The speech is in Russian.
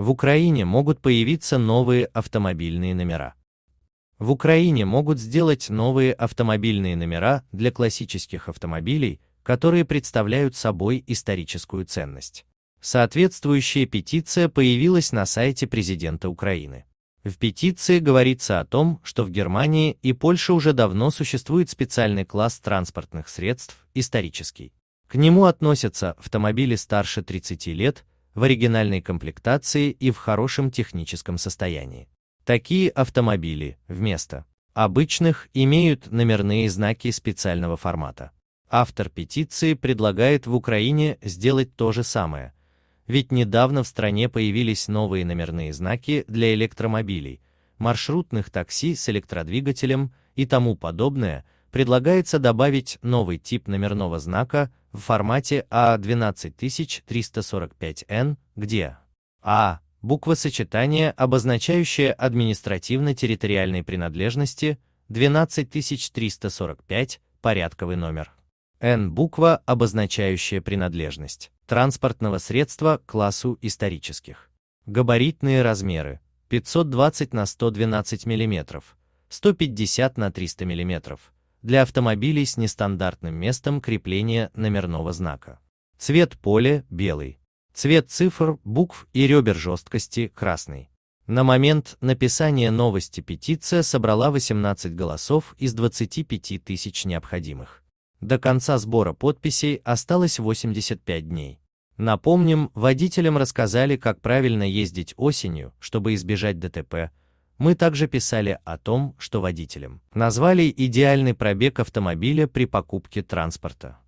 В Украине могут появиться новые автомобильные номера. В Украине могут сделать новые автомобильные номера для классических автомобилей, которые представляют собой историческую ценность. Соответствующая петиция появилась на сайте президента Украины. В петиции говорится о том, что в Германии и Польше уже давно существует специальный класс транспортных средств, исторический. К нему относятся автомобили старше 30 лет, в оригинальной комплектации и в хорошем техническом состоянии. Такие автомобили вместо обычных имеют номерные знаки специального формата. Автор петиции предлагает в Украине сделать то же самое, ведь недавно в стране появились новые номерные знаки для электромобилей, маршрутных такси с электродвигателем и тому подобное – предлагается добавить новый тип номерного знака в формате А12345Н, где А – буква сочетания, обозначающая административно-территориальной принадлежности 12345, порядковый номер. Н – буква, обозначающая принадлежность транспортного средства к классу исторических. Габаритные размеры 520 на 112 мм, 150 на 300 мм, для автомобилей с нестандартным местом крепления номерного знака. Цвет поля – белый. Цвет цифр, букв и ребер жесткости – красный. На момент написания новости петиция собрала 18 голосов из 25 тысяч необходимых. До конца сбора подписей осталось 85 дней. Напомним, водителям рассказали, как правильно ездить осенью, чтобы избежать ДТП, мы также писали о том, что водителям назвали идеальный пробег автомобиля при покупке транспорта.